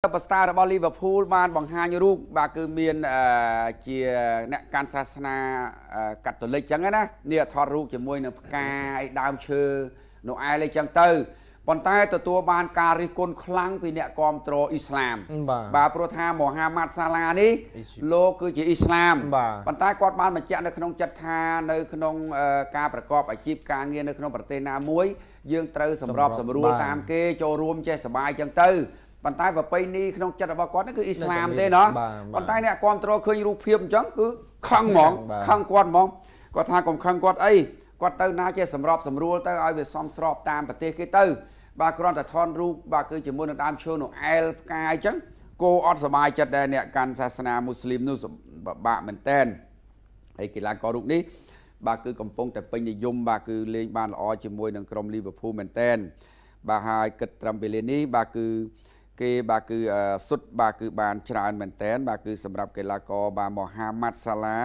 តុបស្តាររបស់ Liverpool បានបង្ហាញរូបបាទគឺមានជាអ្នកកាន់សាសនាកាតូលិកចឹងណានេះថតរូបជាមួយនឹងផ្កាអីដើមឈើនោះឯលអីចឹងទៅប៉ុន្តែទទួលបានការរិះគន់ខ្លាំងពីអ្នកគាំទ្រអ៊ីស្លាម បាទព្រោះថាមហាម៉ាត់សាឡានេះលោកគឺជាអ៊ីស្លាមប៉ុន្តែគាត់បានបញ្ជាក់នៅក្នុងចិត្តថានៅក្នុងការប្រកបអាជីពការងារនៅក្នុងប្រទេសណាមួយយើងត្រូវសម្របសម្រួលតាមគេ ចូលរួមចេះសบายចឹងទៅប៉ុន្តែប្រពៃណីក្នុងចិត្តរបស់គាត់គឺអ៊ីស្លាមទេណោះប៉ុន្តែអ្នកគ្រប់គ្រងឃើញរូបភាពអញ្ចឹងគឺខឹងហ្មងខឹងគាត់ហ្មងគាត់ថាកុំខឹងគាត់អីគាត់ទៅណាចេះសម្របសម្រួលទៅឲ្យវាសមស្របតាមប្រទេសគេទៅ បាទគ្រាន់តែថនរូបបាទគឺជាមួយនឹងដើមឈើនោះអែលផ្កាយអញ្ចឹងគោអត់សុបាយចិត្តដែរអ្នកកាន់សាសនាមូស្លីមនោះពិបាកមែនតែនហើយកីឡាកររូបនេះបាទគឺកំពុងតែពេញនិយមបាទគឺលេងបានល្អជាមួយនឹងក្រុមលីវើពូលមែនតែនបាទហើយគិតត្រឹមពេលនេះបាទគឺគេបាទគឺសុទ្ធបាទគឺ បានច្រើនមែនតែន បាទគឺសម្រាប់កីឡាករបាទមហាម៉ាត់សាឡា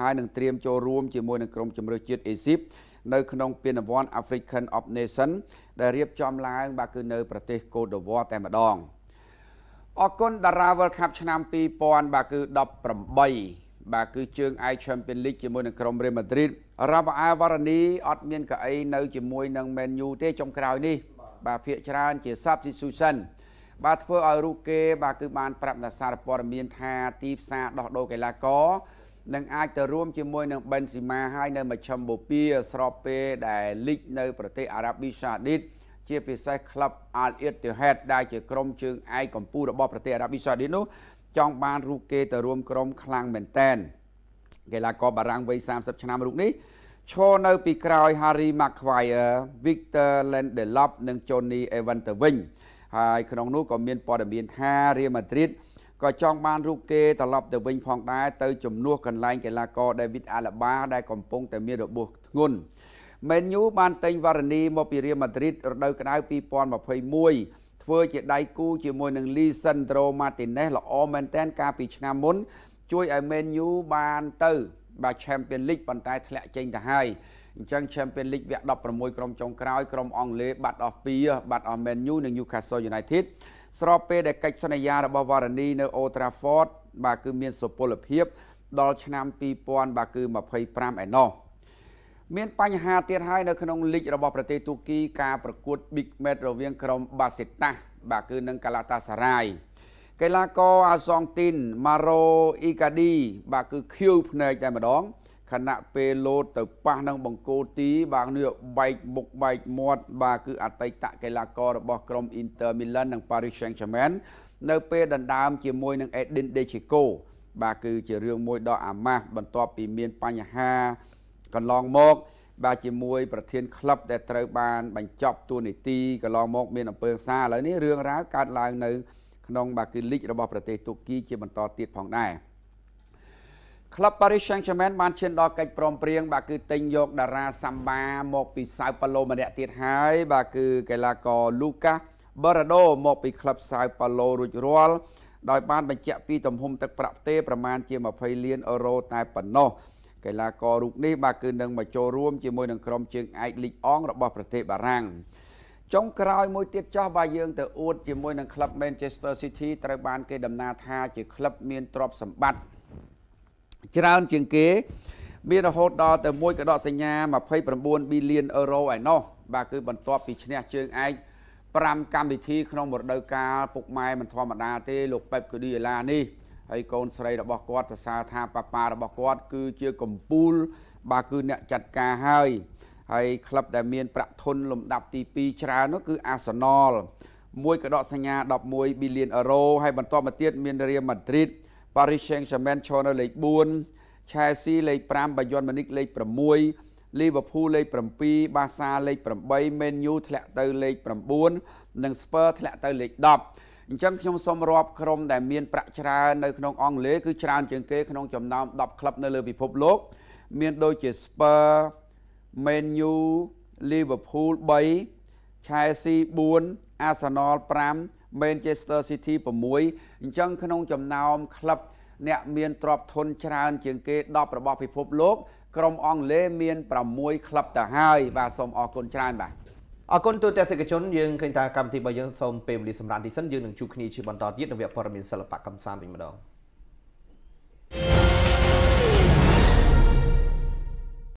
ហើយនឹងត្រៀមចូលរួមជាមួយនឹងក្រុមជម្រើសជាតិអេស៊ីបនៅក្នុងពានរង្វាន់ African of Nation ដែលរៀបចំឡើង បាទគឺនៅប្រទេសកូដវ៉ាតែម្ដងអរគុណតារា World Cup ឆ្នាំ2000បាទគឺ18បាទគឺជើងឯក Champions League ជាមួយនឹងក្រុម Real Madrid រាប់អាវរនីអត់មានកៅអីនៅជាមួយនឹង Man U ទេចុងក្រោយនេះ បាទភាកច្រើន ជា Substitution បាទធ្វើឲ្យរូបគេបាទគឺបានប្រាប់អ្នកសារព័ត៌មានថាទីផ្សារដោះដូរកីឡាករនឹងអាចទៅរួមជាមួយនឹងបេនស៊ីម៉ាហើយនៅមជ្ឈមបូព៌ាស្របពេលដែលលីកនៅប្រទេសអារ៉ាប៊ីសាឌីតជាពិសេសក្លឹប Al Ittihad ដែលជាក្រុមជើងឯកកំពូលរបស់ប្រទេសអារ៉ាប៊ីសាឌីតនោះចង់បានរូបគេទៅរួមក្រុមខ្លាំងមែនតែនកីឡាករបារាំងវ័យ30ឆ្នាំរូបនេះឈរនៅពីក្រោយ Harry Maguire, Victor Lindelof និង Johnny Evans ទៅវិញហើយក្នុងនោះក៏មានព័ត៌មានថារៀលម៉ាឌ្រីតក៏ចង់បានរូបគេត្រឡប់ទៅវិញផងដែរទៅជំនួសកន្លែងកីឡាករ David Alaba ដែលកំពុងតែមានរបួសធ្ងន់ Man U បានទិញវរនីមកពីរៀលម៉ាឌ្រីតរដូវក្តៅ2021ធ្វើជាដៃគូជាមួយនឹង Lee Sandro Martinez ល្អមែនតែនកាលពីឆ្នាំមុនជួយឲ្យ Man U បានទៅ បាទ Champions League ប៉ុន្តែធ្លាក់ចេញទៅហើយអញ្ចឹង Champions League វគ្គ16ក្រុមចុងក្រោយក្រុមអង់គ្លេសបាត់អស់ពីបាត់អស់ Man U និង Newcastle United ស្របពេលដែលកិច្ចសន្យារបស់ Varane នៅ Old Trafford បាទគឺ មានសុពលភាព ដល់ឆ្នាំ2000បាទគឺ25ឯណោះមាន បញ្ហាទៀតហើយនៅក្នុងលីករបស់ប្រទេសទូគីការប្រកួត Big Match រវាងក្រុម Barcelona បាទគឺនឹង Galatasaray កីឡាករអាសង់ទីន Maro Icardi បាទគឺខៀវភ្នែកតែម្ដងខណៈពេលលោតទៅប៉ះនឹងបង្គោលទី បាទនេះបែកមុខបែកមាត់បាទគឺអតីតកីឡាកររបស់ក្រុម Inter Milan និង Paris Saint-Germain នៅ ពេលដណ្ដើមជាមួយនឹង Edin Dzeko បាទគឺជារឿងមួយដ៏អាម៉ាស់បន្ទាប់ពីមានបញ្ហាកន្លងមក បាទជាមួយប្រធានក្លឹបដែលត្រូវបាន បញ្ចប់តួនាទីកន្លងមកមានអំពើហិង្សាឥឡូវនេះរឿងរ៉ាវកើតឡើងនៅក្នុងបាទគឺលីករបស់ប្រទេសទូគីជាបន្តទៀតផងដែរក្លឹប Paris Saint-Germain បានឈានដល់កិច្ចព្រមព្រៀងបាទគឺទិញយកតារាសាំបាមកពីសាវប៉ាឡូម្នាក់ទៀតហើយបាទគឺកីឡាករ Lucas Barrado មកពីក្លឹបសាវប៉ាឡូរួចរាល់ដោយបានបញ្ជាក់ពីទំហំទឹកប្រាក់ទេប្រមាណជា20លានអឺរ៉ូតែប៉ុណ្ណោះកីឡាកររូបនេះបាទគឺនឹងមកចូលរួមជាមួយនឹងក្រុមជើងឯកលីកអង់របស់ប្រទេសបារាំងចុងក្រោយមួយទៀតចោះបាទយើងទៅអួតជាមួយនឹងក្លឹប Manchester City ត្រូវបានគេដំណាលថាជាក្លឹបមានទ្រព្យសម្បត្តិច្រើនជាងគេ មានរហូតដល់ទៅមួយកដកសញ្ញា29ប៊ីលៀនអឺរ៉ូឯណោះ បាទគឺបន្ទាប់ពីឈ្នះជើងឯក5កម្មវិធី ក្នុងរដូវកាលពុកម៉ែមិនធម្មតាទេលោកប៉េបកូឌីឡានេះហើយកូនស្រីរបស់គាត់សរសើរថាប៉ាប៉ារបស់គាត់គឺជាកំពូល បាទគឺអ្នកចាត់ការហើយហើយក្លឹបដែលមានប្រាក់ធនលំដាប់ទី2ច្រើននោះគឺ Arsenal មួយកដកសញ្ញា11ប៊ីលៀនអឺរ៉ូហើយបន្តមកទៀតមាន Real Madrid Paris Saint-Germain ឈរនៅលេខ4 Chelsea លេខ5 Bayern Munich លេខ6 Liverpool លេខ7 Barca លេខ8 Man U ធ្លាក់ទៅលេខ9និង Spurs ធ្លាក់ទៅលេខ10អញ្ចឹងខ្ញុំសូមរាប់ក្រុមដែលមានប្រាក់ច្រើននៅក្នុងអង់គ្លេសគឺច្រើនជាងគេ ក្នុងចំណោម10ក្លឹបនៅលើពិភពលោក មាន ដូចជា Spurs Man U Liverpool 3 Chelsea 4 Arsenal 5 Manchester City 6អញ្ចឹងក្នុងចំណោមក្លឹបអ្នកមានទ្រព្យធន ច្រើន ជាងគេ10របស់ពិភពលោកក្រុមអង់គ្លេសមាន6ក្លឹបទៅហើយបាទសូមអរគុណច្រើនបាទអរគុណទូទាំងសិកជនយើងឃើញថាកម្មវិធីរបស់យើងសូមពេលវេលាសម្រាប់ទីសិនយើងនឹងជួបគ្នាជាបន្តទៀតនៅវគ្គព័ត៌មានសិល្បៈកំសាន្តវិញម្ដង